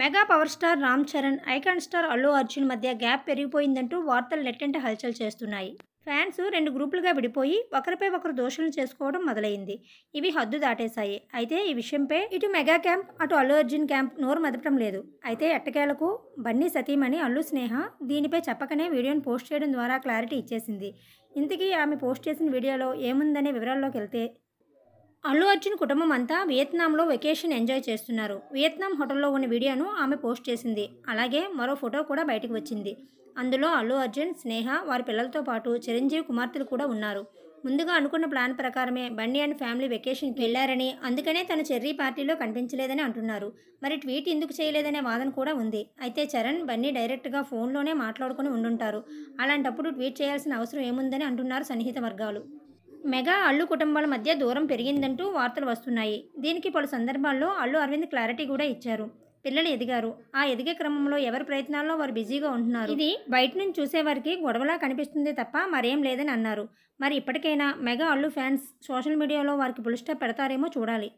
mega power star Ram Charan icon star Allu Arjun మధ్య gap పెరిగిపోయిందంటూ వార్తలు నెట్టంటే హల్చల్ చేస్తున్నాయి ఫ్యాన్స్ రెండు గ్రూపులుగా విడిపోయి ఒకరిపై ఒకరు దోషులను చేసుకోవడం మొదలైంది ఇవి హద్దు దాటేశాయి అయితే ఈ విషయంపై ఇటు మెగా క్యాంప్ అటు అల్లు అర్జున్ క్యాంప్ నోరు మదపడం లేదు అయితే ఎట్టకేలకు బన్నీ సతీమణి అల్లు స్నేహ దీనిపై చెప్పకనే వీడియోను పోస్ట్ చేయడం ద్వారా క్లారిటీ ఇచ్చేసింది ఇంతకీ ఆమె పోస్ట్ చేసిన వీడియోలో ఏముందనే వివరాల్లోకి వెళ్తే అల్లు అర్జున్ కుటుంబం అంతా వియత్నాంలో వెకేషన్ ఎంజాయ్ చేస్తున్నారు వియత్నాం హోటల్లో ఉన్న వీడియోను ఆమె పోస్ట్ చేసింది అలాగే మరో ఫోటో కూడా బయటకు వచ్చింది అందులో అల్లు అర్జున్ స్నేహ వారి పిల్లలతో పాటు చిరంజీవి కుమార్తెలు కూడా ఉన్నారు ముందుగా అనుకున్న ప్లాన్ ప్రకారమే బండి అండ్ ఫ్యామిలీ వెకేషన్కి వెళ్లారని అందుకనే తను చెర్రీ పార్టీలో కనిపించలేదని అంటున్నారు మరి ట్వీట్ ఎందుకు చేయలేదనే వాదన కూడా ఉంది అయితే చరణ్ బన్నీ డైరెక్ట్గా ఫోన్లోనే మాట్లాడుకుని ఉండుంటారు అలాంటప్పుడు ట్వీట్ చేయాల్సిన అవసరం ఏముందని అంటున్నారు సన్నిహిత వర్గాలు మెగా అల్లు కుటుంబాల మధ్య దూరం పెరిగిందంటూ వార్తలు వస్తున్నాయి దీనికి పలు సందర్భాల్లో అల్లు అరవింద్ క్లారిటీ కూడా ఇచ్చారు పిల్లలు ఎదిగారు ఆ ఎదిగే క్రమంలో ఎవరి ప్రయత్నాల్లో వారు బిజీగా ఉంటున్నారు ఇది బయట నుంచి చూసేవారికి గొడవలా కనిపిస్తుంది తప్ప మరేం లేదని అన్నారు మరి ఇప్పటికైనా మెగా అల్లు ఫ్యాన్స్ సోషల్ మీడియాలో వారికి పులిస్టా పెడతారేమో చూడాలి